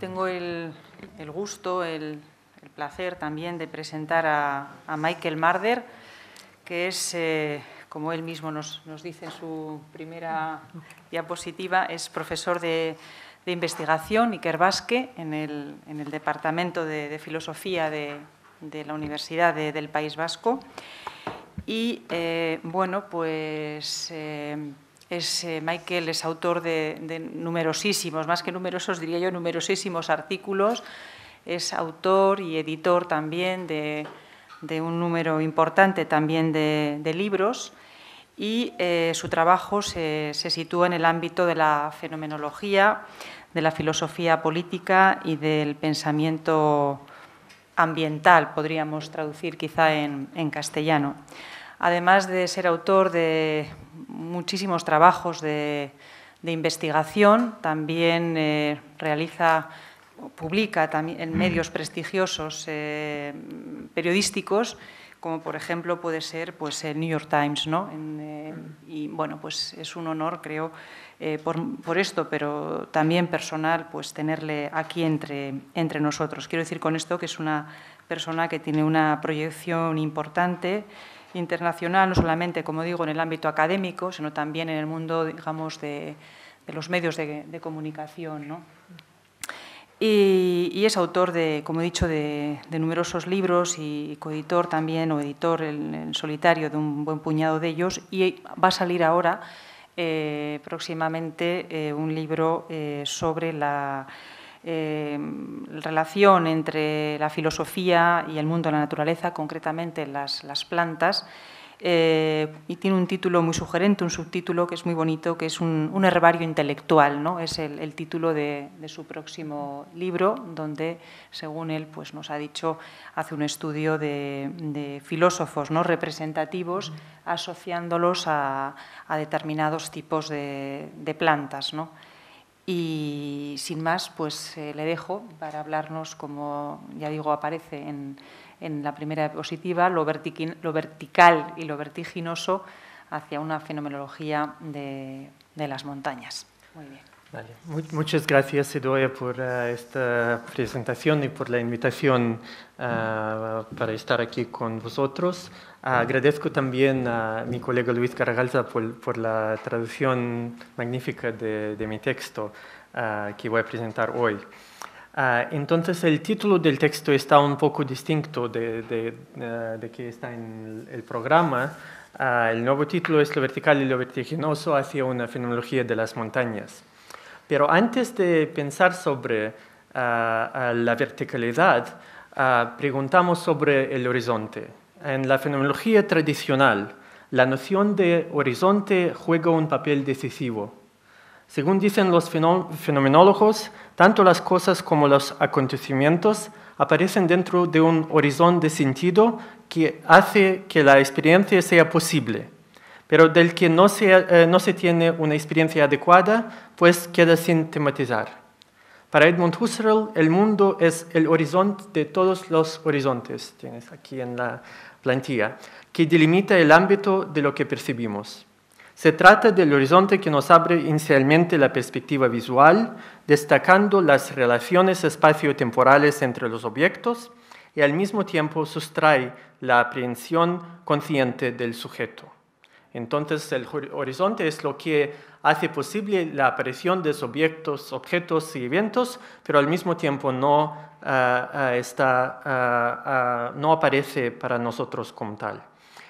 Tengo el, gusto, el, placer también de presentar a, Michael Marder, que es, eh, como él mismo nos, dice en su primera diapositiva, es profesor de, investigación Iker Basque en el, Departamento de, Filosofía de, la Universidad del País Vasco. Y, eh, bueno, pues... Eh, eh, Michael es autor de, numerosísimos, más que numerosos, diría yo, numerosísimos artículos. Es autor y editor también de, un número importante también de, libros y eh, su trabajo se, sitúa en el ámbito de la fenomenología, de la filosofía política y del pensamiento ambiental, podríamos traducir quizá en castellano además de ser autor de muchísimos trabajos de, investigación, también eh, realiza, publica también en mm. medios prestigiosos eh, periodísticos, como por ejemplo puede ser pues, el New York Times. ¿no? Eh, y bueno, pues es un honor, creo, por, esto, pero también personal, pues tenerle aquí entre nosotros. Quiero decir con esto que es una persona que tiene una proyección importante internacional, no solamente, como digo, en el ámbito académico, sino también en el mundo, digamos, de, los medios de, comunicación. Y, es autor, de, como he dicho, de, numerosos libros y coeditor también, o editor en, solitario de un buen puñado de ellos. Y va a salir ahora, eh, próximamente, eh, un libro eh, sobre la Em, relación entre la filosofía y el mundo de la naturaleza, concretamente las, plantas, eh, y tiene un título muy sugerente, un subtítulo que es muy bonito, que es un, herbario intelectual, ¿no? es el, título de, su próximo libro, donde, según él, pues nos ha dicho, hace un estudio de, filósofos ¿no? representativos asociándolos a, determinados tipos de, de plantas. ¿no? Y sin más, pues eh, le dejo para hablarnos, como ya digo, aparece en, en la primera diapositiva, lo, lo, vertical y lo vertiginoso hacia una fenomenología de, de las montañas. Muy bien. Muchas gracias, Edoya, por eh, esta presentación y por la invitación eh, para estar aquí con vosotros. agradezco también a mi colega Luis Caragalza por, la traducción magnífica de, mi texto eh, que voy a presentar hoy. entonces, el título del texto está un poco distinto de, de, de que está en el programa. el nuevo título es Lo vertical y lo vertiginoso hacia una fenomenología de las montañas. Pero antes de pensar sobre ah, ah, la verticalidad, ah, preguntamos sobre el horizonte. En la fenomenología tradicional, la noción de horizonte juega un papel decisivo. Según dicen los fenomenólogos, tanto las cosas como los acontecimientos aparecen dentro de un horizonte de sentido que hace que la experiencia sea posible, pero del que no, eh, no se tiene una experiencia adecuada pues queda sin tematizar. Para Edmund Husserl, el mundo es el horizonte de todos los horizontes, tienes aquí en la plantilla, que delimita el ámbito de lo que percibimos. Se trata del horizonte que nos abre inicialmente la perspectiva visual, destacando las relaciones espaciotemporales entre los objetos y al mismo tiempo sustrae la aprehensión consciente del sujeto. Entonces el horizonte es lo que hace posible la aparición de objetos, objetos y eventos, pero al mismo tiempo no, ah, ah, ah, no aparece para nosotros como tal.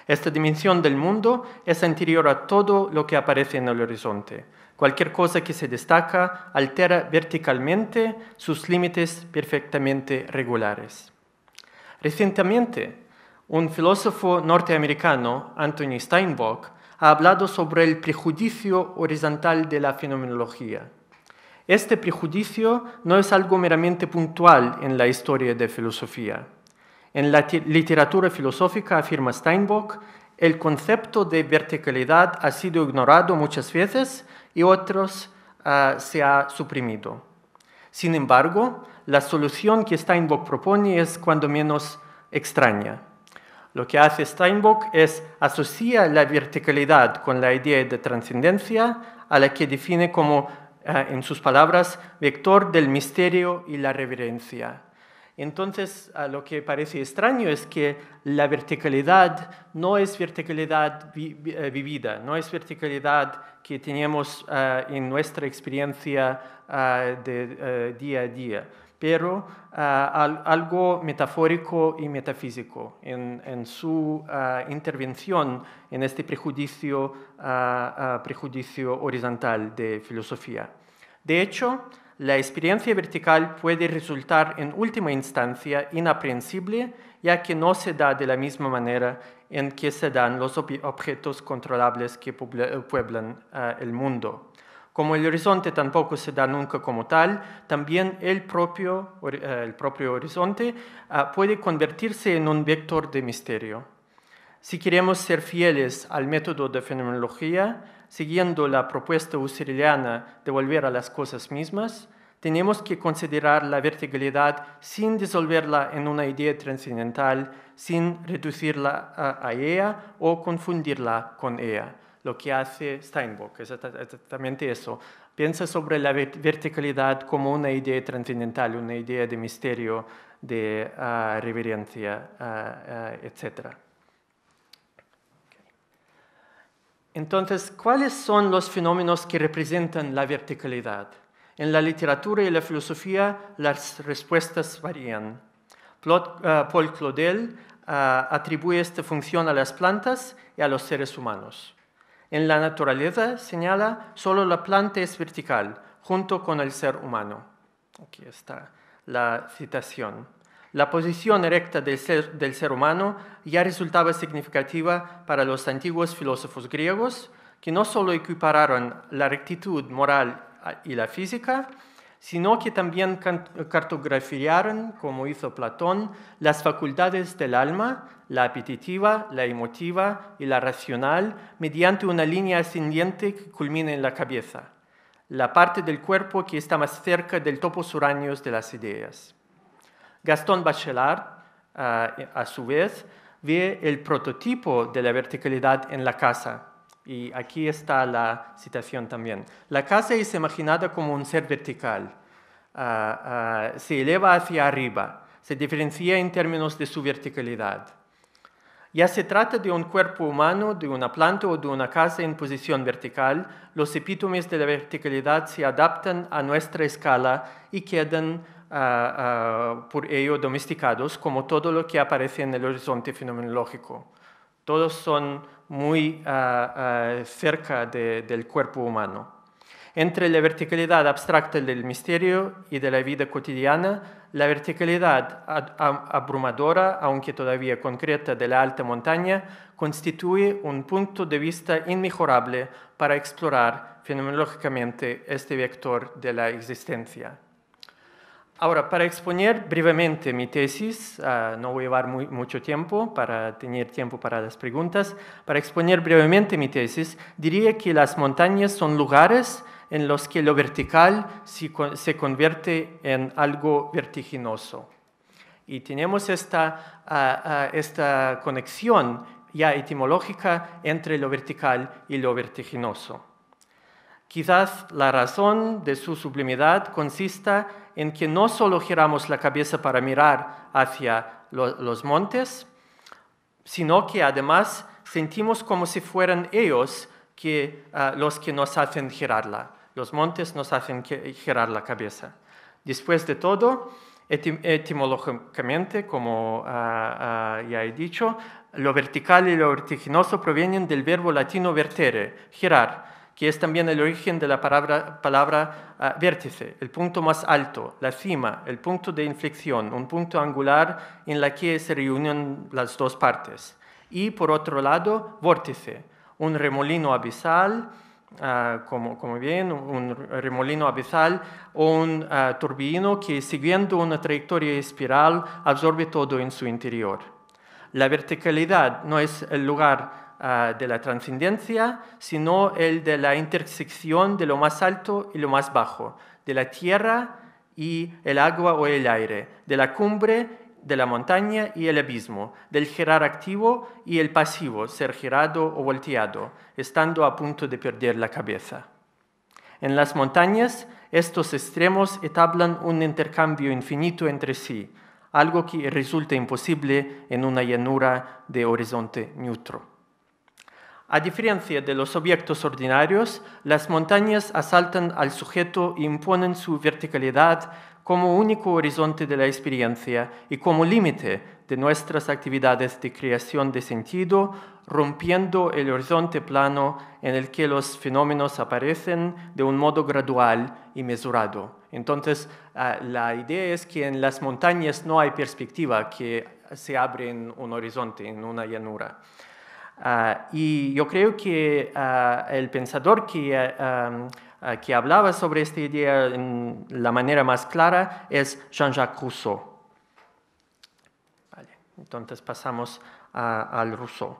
Esta dimensión del mundo es anterior a todo lo que aparece en el horizonte. Cualquier cosa que se destaca altera verticalmente sus límites perfectamente regulares. Recientemente, un filósofo norteamericano, Anthony Steinbock, ha hablado sobre el prejuicio horizontal de la fenomenología. Este prejuicio no es algo meramente puntual en la historia de filosofía. En la literatura filosófica, afirma Steinbock, el concepto de verticalidad ha sido ignorado muchas veces y otros ah, se ha suprimido. Sin embargo, la solución que Steinbock propone es cuando menos extraña. Lo que hace Steinbock es asocia la verticalidad con la idea de trascendencia, a la que define como, eh, en sus palabras, vector del misterio y la reverencia. Entonces, lo que parece extraño es que la verticalidad no es verticalidad eh, vivida, no es verticalidad que tenemos eh, en nuestra experiencia de día a día pero ah, algo metafórico y metafísico en, su ah, intervención en este prejuicio, ah, horizontal de filosofía. De hecho, la experiencia vertical puede resultar en última instancia inaprensible, ya que no se da de la misma manera en que se dan los objetos controlables que pueblan el mundo. Como el horizonte tampoco se da nunca como tal, también el propio, eh, horizonte ah, puede convertirse en un vector de misterio. Si queremos ser fieles al método de fenomenología, siguiendo la propuesta husserliana de volver a las cosas mismas, tenemos que considerar la verticalidad sin disolverla en una idea trascendental, sin reducirla a, ella e o confundirla con ella lo que hace Steinbock, es exactamente eso. Piensa sobre la verticalidad como una idea transcendental, una idea de misterio, de ah, reverencia, ah, ah, etc. Entonces, ¿cuáles son los fenómenos que representan la verticalidad? En la literatura y la filosofía las respuestas varían. Paul Claudel atribuye esta función a las plantas y a los seres humanos. En la naturaleza, señala, solo la planta es vertical, junto con el ser humano. Aquí está la citación. La posición recta del ser, del ser humano ya resultaba significativa para los antiguos filósofos griegos, que no solo equipararon la rectitud moral y la física, sino que también cartografiaron, como hizo Platón, las facultades del alma, la apetitiva, la emotiva y la racional, mediante una línea ascendiente que culmina en la cabeza, la parte del cuerpo que está más cerca del topo uranios de las ideas. Gastón Bachelard, ah, a su vez, ve el prototipo de la verticalidad en la casa, y aquí está la citación también. La casa es imaginada como un ser vertical. Ah, ah, se eleva hacia arriba, se diferencia en términos de su verticalidad. Ya se trata de un cuerpo humano, de una planta o de una casa en posición vertical, los epítomes de la verticalidad se adaptan a nuestra escala y quedan ah, por ello domesticados, como todo lo que aparece en el horizonte fenomenológico. Todos son muy ah, ah, cerca del cuerpo humano. Entre la verticalidad abstracta del misterio y de la vida cotidiana, la verticalidad abrumadora, aunque todavía concreta, de la alta montaña, constituye un punto de vista inmejorable para explorar fenomenológicamente este vector de la existencia. Ahora, para exponer brevemente mi tesis, ah, no voy a llevar mucho tiempo para tener tiempo para las preguntas, para exponer brevemente mi tesis, diría que las montañas son lugares en los que lo vertical se, convierte en algo vertiginoso. Y tenemos esta, ah, ah, esta conexión ya etimológica entre lo vertical y lo vertiginoso. Quizás la razón de su sublimidad consista en que no solo giramos la cabeza para mirar hacia los montes, sino que además sentimos como si fueran ellos ah, los que nos hacen girarla. Los montes nos hacen girar la cabeza. Después de todo, etimológicamente, como ah, ah, ya he dicho, lo vertical y lo vertiginoso provienen del verbo latino vertere, girar que es también el origen de la palabra, palabra ah, vértice, el punto más alto, la cima, el punto de inflexión, un punto angular en la que se reúnen las dos partes. Y por otro lado, vórtice, un remolino abisal, ah, como, bien, un remolino abisal o un ah, turbino que siguiendo una trayectoria espiral absorbe todo en su interior. La verticalidad no es el lugar Ah, de la trascendencia, sino el de la intersección de lo más alto y lo más bajo, de la tierra y el agua o el aire, de la cumbre, de la montaña y el abismo, del girar activo y el pasivo, ser girado o volteado, estando a punto de perder la cabeza. En las montañas, estos extremos etablan un intercambio infinito entre sí, algo que resulta imposible en una llanura de horizonte neutro. A diferencia de los objetos ordinarios, las montañas asaltan al sujeto e imponen su verticalidad como único horizonte de la experiencia y como límite de nuestras actividades de creación de sentido, rompiendo el horizonte plano en el que los fenómenos aparecen de un modo gradual y mesurado. Entonces, ah, la idea es que en las montañas no hay perspectiva que se abre en un horizonte, en una llanura. Ah, y yo creo que ah, el pensador que, ah, que hablaba sobre esta idea en la manera más clara es Jean-Jacques Rousseau. entonces pasamos al Rousseau.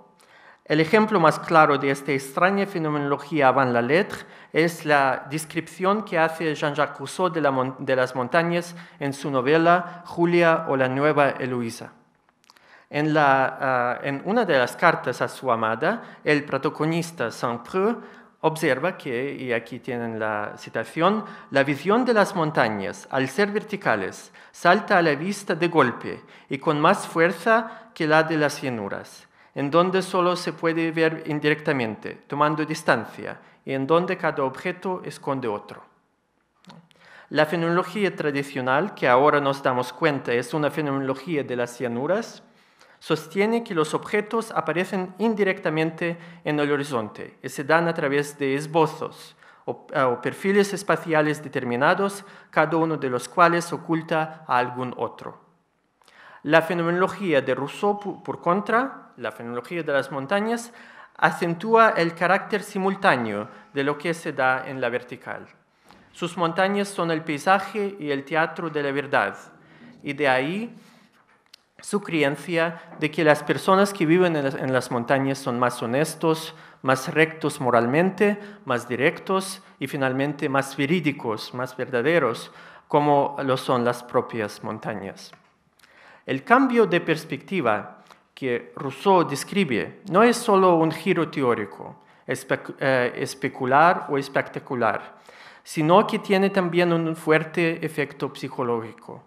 El ejemplo más claro de esta extraña fenomenología avant la lettre es la descripción que hace Jean-Jacques Rousseau de, de las montañas en su novela Julia o la Nueva Eloísa. Ah, en, una de las cartas a su amada, el protagonista Saint-Preux observa que, y aquí tienen la citación, la visión de las montañas, al ser verticales, salta a la vista de golpe y con más fuerza que la de las llanuras, en donde solo se puede ver indirectamente, tomando distancia, y en donde cada objeto esconde otro. La fenomenología tradicional, que ahora nos damos cuenta es una fenomenología de las llanuras, sostiene que los objetos aparecen indirectamente en el horizonte y se dan a través de esbozos o, eh, perfiles espaciales determinados, cada uno de los cuales oculta a algún otro. La fenomenología de Rousseau, por contra, la fenomenología de las montañas, acentúa el carácter simultáneo de lo que se da en la vertical. Sus montañas son el paisaje y el teatro de la verdad, y de ahí su creencia de que las personas que viven en las, montañas son más honestos, más rectos moralmente, más directos y finalmente más verídicos, más verdaderos, como lo son las propias montañas. El cambio de perspectiva que Rousseau describe no es solo un giro teórico, eh, especular o espectacular, sino que tiene también un fuerte efecto psicológico.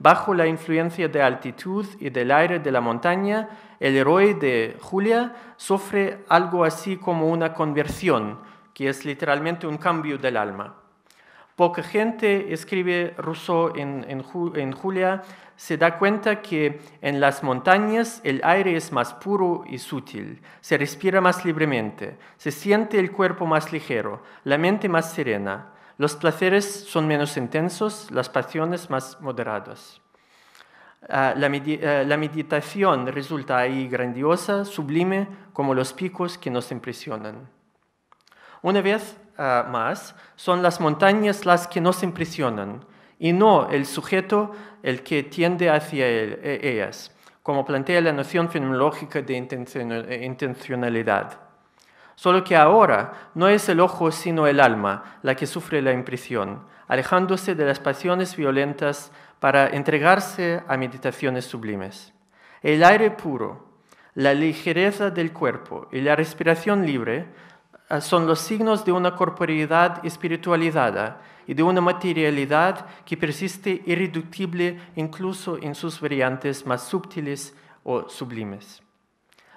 Bajo la influencia de altitud y del aire de la montaña, el héroe de Julia sufre algo así como una conversión, que es literalmente un cambio del alma. Poca gente, escribe Rousseau en, en Julia, se da cuenta que en las montañas el aire es más puro y sutil, se respira más libremente, se siente el cuerpo más ligero, la mente más serena. Los placeres son menos intensos, las pasiones más moderadas. Ah, eh, la, meditación resulta ahí grandiosa, sublime, como los picos que nos impresionan. Una vez ah, más, son las montañas las que nos impresionan y no el sujeto el que tiende hacia e-, ellas, como plantea la noción fenomenológica de eh, intencionalidad. Sólo que ahora no es el ojo sino el alma la que sufre la impresión, alejándose de las pasiones violentas para entregarse a meditaciones sublimes. El aire puro, la ligereza del cuerpo y la respiración libre ah, son los signos de una corporalidad espiritualizada y de una materialidad que persiste irreductible incluso en sus variantes más sutiles o sublimes.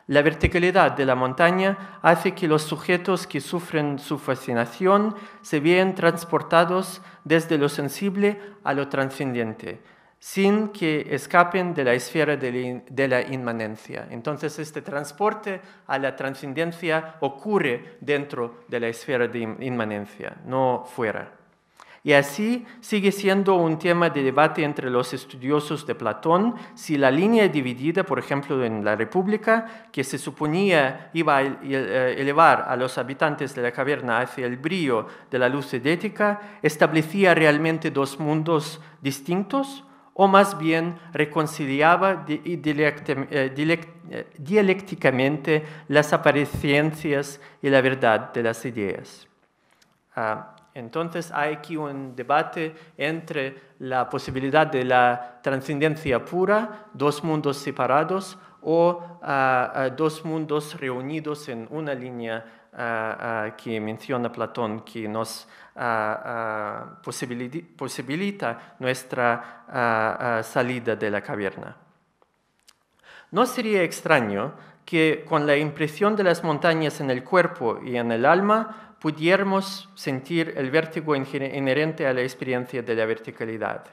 La verticalidad de la montaña hace que los sujetos que sufren su fascinación se vean transportados desde lo sensible a lo trascendente, sin que escapen de la esfera de la inmanencia. Entonces este transporte a la trascendencia ocurre dentro de la esfera de inmanencia, no fuera. Y así sigue siendo un tema de debate entre los estudiosos de Platón si la línea dividida, por ejemplo, en la República, que se suponía iba a eh, elevar a los habitantes de la caverna hacia el brillo de la luz edética, establecía realmente dos mundos distintos o más bien reconciliaba eh, eh, dialécticamente las apariencias y la verdad de las ideas. Ah, entonces hay aquí un debate entre la posibilidad de la trascendencia pura, dos mundos separados o ah, ah, dos mundos reunidos en una línea ah, que menciona Platón, que nos posibilita nuestra salida de la caverna. No sería extraño que con la impresión de las montañas en el cuerpo y en el alma pudiéramos sentir el vértigo inherente a la experiencia de la verticalidad.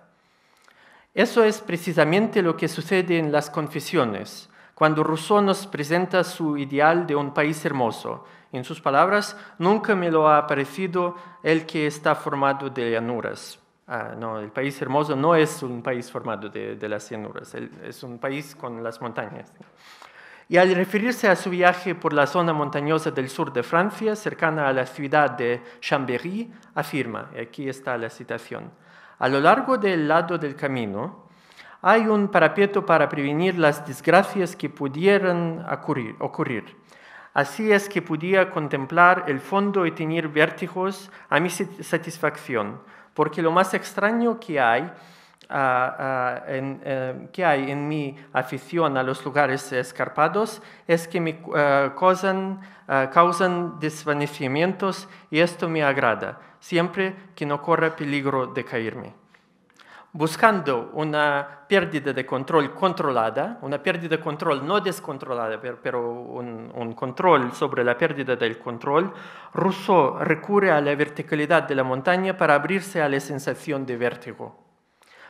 Eso es precisamente lo que sucede en las confesiones, cuando Rousseau nos presenta su ideal de un país hermoso. En sus palabras, nunca me lo ha parecido el que está formado de llanuras. Ah, no, el país hermoso no es un país formado de las llanuras, es un país con las montañas y al referirse a su viaje por la zona montañosa del sur de Francia, cercana a la ciudad de Chambéry, afirma, y aquí está la citación, a lo largo del lado del camino hay un parapeto para prevenir las desgracias que pudieran ocurrir. Así es que podía contemplar el fondo y tener vértigos a mi satisfacción, porque lo más extraño que hay eh, que hay en mi afición a los lugares escarpados es que me eh, eh, causan, desvanecimientos y esto me agrada, siempre que no corra peligro de caerme. Buscando una pérdida de control controlada, una pérdida de control no descontrolada, pero un, un control sobre la pérdida del control, Rousseau recurre a la verticalidad de la montaña para abrirse a la sensación de vértigo.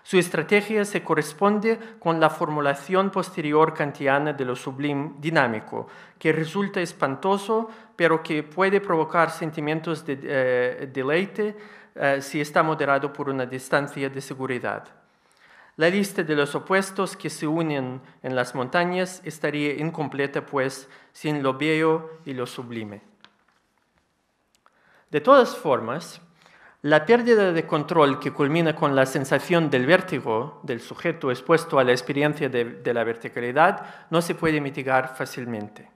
Su estrategia se corresponde con la formulación posterior kantiana de lo sublime dinámico, que resulta espantoso, pero que puede provocar sentimientos de eh, deleite eh, si está moderado por una distancia de seguridad. La lista de los opuestos que se unen en las montañas estaría incompleta, pues, sin lo bello y lo sublime. De todas formas, la pérdida de control que culmina con la sensación del vértigo del sujeto expuesto a la experiencia de, la verticalidad no se puede mitigar fácilmente.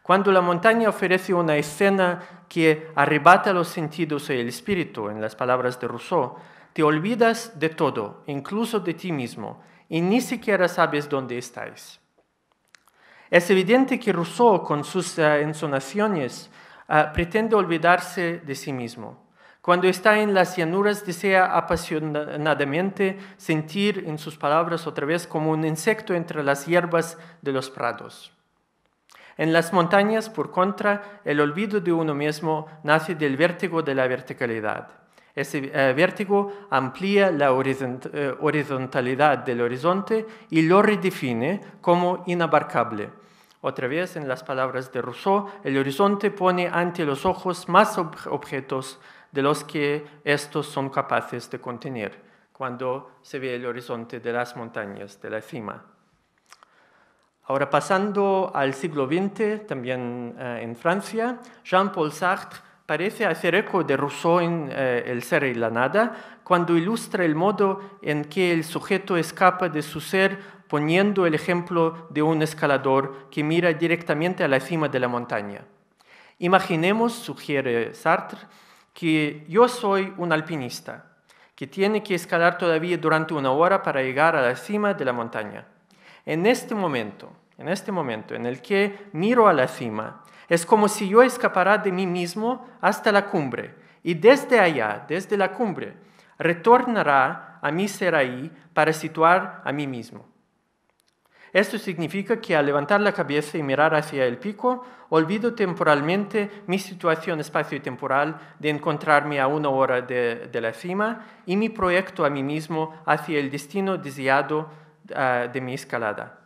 Cuando la montaña ofrece una escena que arrebata los sentidos y e el espíritu, en las palabras de Rousseau, te olvidas de todo, incluso de ti mismo, y ni siquiera sabes dónde estáis. Es evidente que Rousseau, con sus eh, ensonaciones, ah, pretende olvidarse de sí mismo cuando está en las llanuras desea apasionadamente sentir, en sus palabras otra vez, como un insecto entre las hierbas de los prados. En las montañas, por contra, el olvido de uno mismo nace del vértigo de la verticalidad. Ese eh, vértigo amplía la eh, horizontalidad del horizonte y lo redefine como inabarcable. Otra vez, en las palabras de Rousseau, el horizonte pone ante los ojos más objetos de los que estos son capaces de contener cuando se ve el horizonte de las montañas, de la cima. Ahora pasando al siglo XX, también eh, en Francia, Jean-Paul Sartre parece hacer eco de Rousseau en eh, El ser y la nada, cuando ilustra el modo en que el sujeto escapa de su ser poniendo el ejemplo de un escalador que mira directamente a la cima de la montaña. Imaginemos, sugiere Sartre, que yo soy un alpinista que tiene que escalar todavía durante una hora para llegar a la cima de la montaña. En este momento, en este momento en el que miro a la cima, es como si yo escapara de mí mismo hasta la cumbre y desde allá, desde la cumbre, retornará a mi ser ahí para situar a mí mismo. Esto significa que al levantar la cabeza y mirar hacia el pico, olvido temporalmente mi situación espacio temporal de encontrarme a una hora de, la cima y mi proyecto a mí mismo hacia el destino deseado ah, de mi escalada.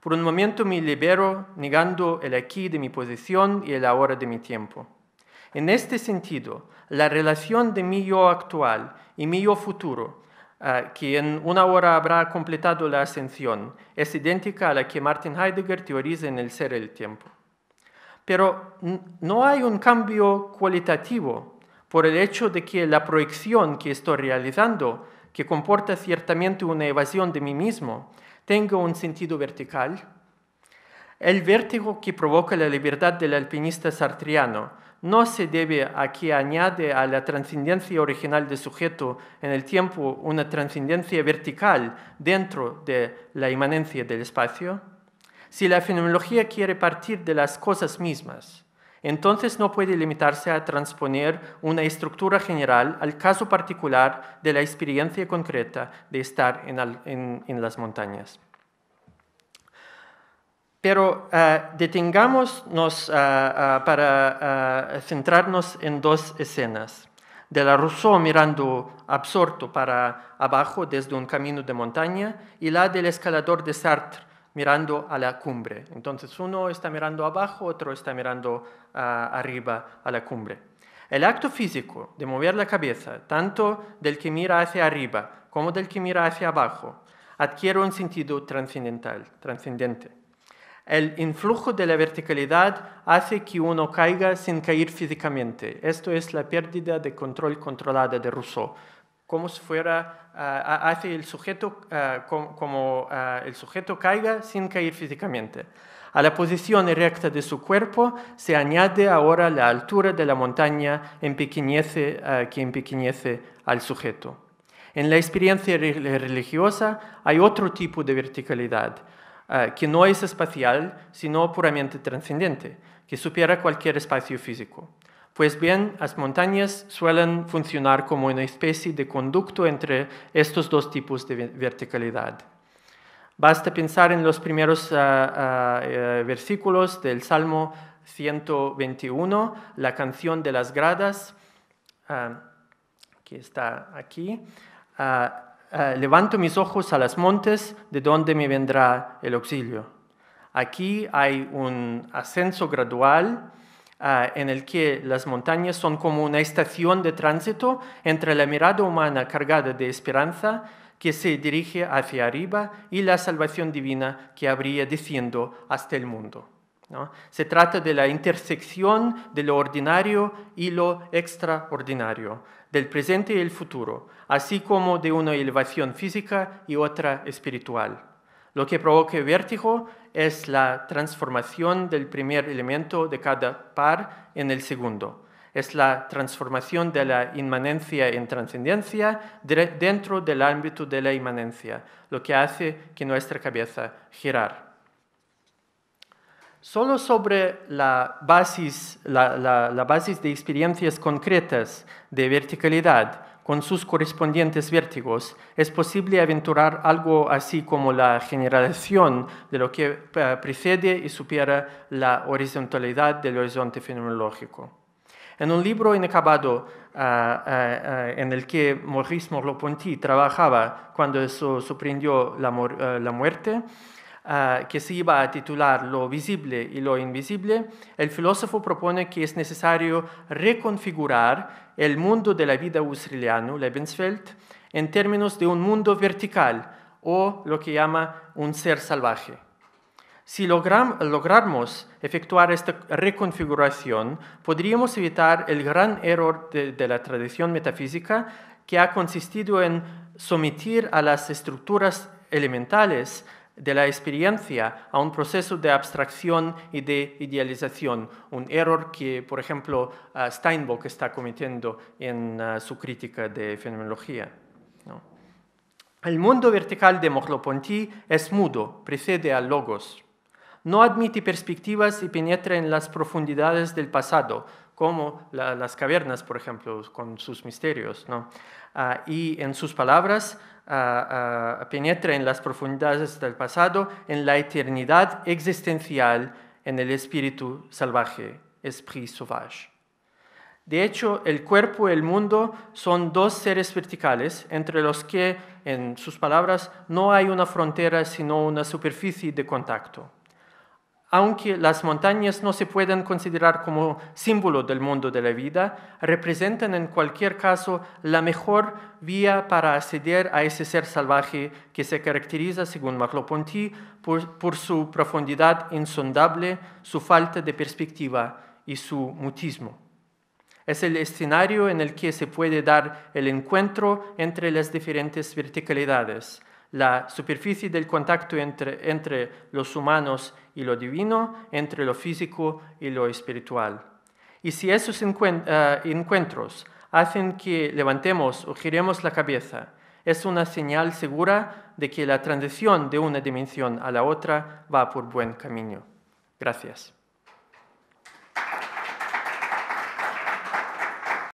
Por un momento me libero negando el aquí de mi posición y el ahora de mi tiempo. En este sentido, la relación de mi yo actual y mi yo futuro que en una hora habrá completado la ascensión, es idéntica a la que Martin Heidegger teoriza en el ser el tiempo. Pero no hay un cambio cualitativo por el hecho de que la proyección que estoy realizando, que comporta ciertamente una evasión de mí mismo, tenga un sentido vertical. El vértigo que provoca la libertad del alpinista sartriano no se debe a que añade a la trascendencia original del sujeto en el tiempo una trascendencia vertical dentro de la inmanencia del espacio. Si la fenomenología quiere partir de las cosas mismas, entonces no puede limitarse a transponer una estructura general al caso particular de la experiencia concreta de estar en, en las montañas. Pero ah, detengámonos ah, ah, para centrarnos en dos escenas. De la Rousseau mirando absorto para abajo desde un camino de montaña y la del escalador de Sartre mirando a la cumbre. Entonces uno está mirando abajo, otro está mirando arriba a la cumbre. El acto físico de mover la cabeza, tanto del que mira hacia arriba como del que mira hacia abajo, adquiere un sentido trascendental, trascendente el influjo de la verticalidad hace que uno caiga sin caer físicamente. Esto es la pérdida de control controlada de Rousseau. Como si fuera, ah, ah, hace el sujeto, ah, como, el sujeto caiga sin caer físicamente. A la posición erecta de su cuerpo se añade ahora la altura de la montaña que empequeñece al sujeto. En la experiencia religiosa hay otro tipo de verticalidad. Ah, que no es espacial, sino puramente trascendente, que supiera cualquier espacio físico. Pues bien, las montañas suelen funcionar como una especie de conducto entre estos dos tipos de verticalidad. Basta pensar en los primeros ah, ah, eh, versículos del Salmo 121, la canción de las gradas, que está aquí. Ah, levanto mis ojos a las montes, de donde me vendrá el auxilio. Aquí hay un ascenso gradual ah, en el que las montañas son como una estación de tránsito entre la mirada humana cargada de esperanza que se dirige hacia arriba y la salvación divina que habría diciendo hasta el mundo. Se trata de la intersección de lo ordinario y lo extraordinario, del presente y el futuro, así como de una elevación física y otra espiritual. Lo que provoca vértigo es la transformación del primer elemento de cada par en el segundo. Es la transformación de la inmanencia en trascendencia dentro del ámbito de la inmanencia, lo que hace que nuestra cabeza girar solo sobre la base la, la, de experiencias concretas de verticalidad, con sus correspondientes vértigos, es posible aventurar algo así como la generación de lo que eh, precede y supiera la horizontalidad del horizonte fenomenológico. En un libro inacabado eh, eh, en el que Maurice merleau trabajaba cuando eso sorprendió la muerte, Ah, que se iba a titular Lo visible y lo invisible, el filósofo propone que es necesario reconfigurar el mundo de la vida australiano, Lebensfeld, en términos de un mundo vertical o lo que llama un ser salvaje. Si logramos efectuar esta reconfiguración, podríamos evitar el gran error de la tradición metafísica que ha consistido en someter a las estructuras elementales de la experiencia a un proceso de abstracción y de idealización, un error que, por ejemplo, ah, Steinbock está cometiendo en ah, su crítica de fenomenología. El mundo vertical de merleau es mudo, precede a logos. No admite perspectivas y penetra en las profundidades del pasado, como las cavernas, por ejemplo, con sus misterios. Ah, y en sus palabras, penetra en las profundidades del pasado, en la eternidad existencial, en el espíritu salvaje, esprit sauvage. De hecho, el cuerpo y el mundo son dos seres verticales entre los que, en sus palabras, no hay una frontera sino una superficie de contacto aunque las montañas no se pueden considerar como símbolo del mundo de la vida, representan en cualquier caso la mejor vía para acceder a ese ser salvaje que se caracteriza, según marlowe ponty por, su profundidad insondable, su falta de perspectiva y su mutismo. Es el escenario en el que se puede dar el encuentro entre las diferentes verticalidades, la superficie del contacto entre, los humanos y lo divino, entre lo físico y lo espiritual. Y si esos eh, encuentros hacen que levantemos o giremos la cabeza, es una señal segura de que la transición de una dimensión a la otra va por buen camino. Gracias.